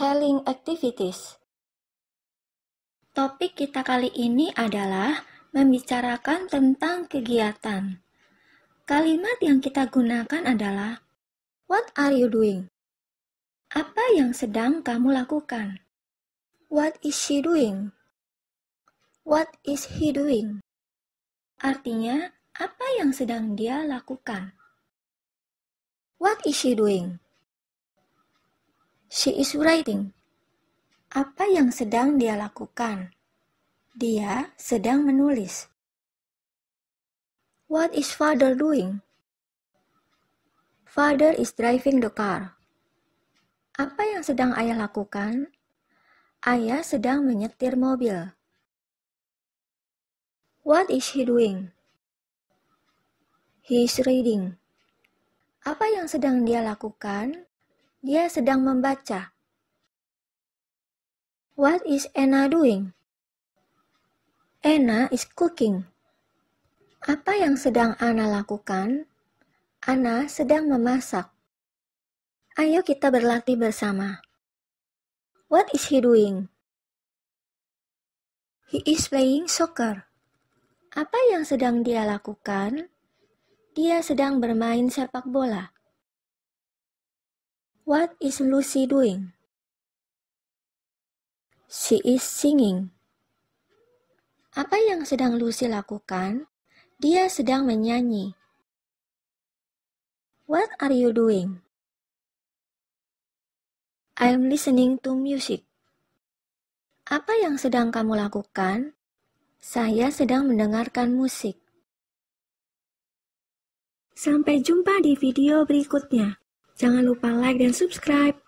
telling Activities. Topik kita kali ini adalah membicarakan tentang kegiatan. Kalimat yang kita gunakan adalah What are you doing? Apa yang sedang kamu lakukan? What is she doing? What is he doing? Artinya, apa yang sedang dia lakukan? What is she doing? She is writing. Apa yang sedang dia lakukan? Dia sedang menulis. What is father doing? Father is driving the car. Apa yang sedang ayah lakukan? Ayah sedang menyetir mobil. What is he doing? He is reading. Apa yang sedang dia lakukan? Dia sedang membaca. What is Anna doing? Anna is cooking. Apa yang sedang Anna lakukan? Anna sedang memasak. Ayo kita berlatih bersama. What is he doing? He is playing soccer. Apa yang sedang dia lakukan? Dia sedang bermain sepak bola. What is Lucy doing? She is singing. Apa yang sedang Lucy lakukan? Dia sedang menyanyi. What are you doing? I am listening to music. Apa yang sedang kamu lakukan? Saya sedang mendengarkan musik. Sampai jumpa di video berikutnya. Jangan lupa like dan subscribe.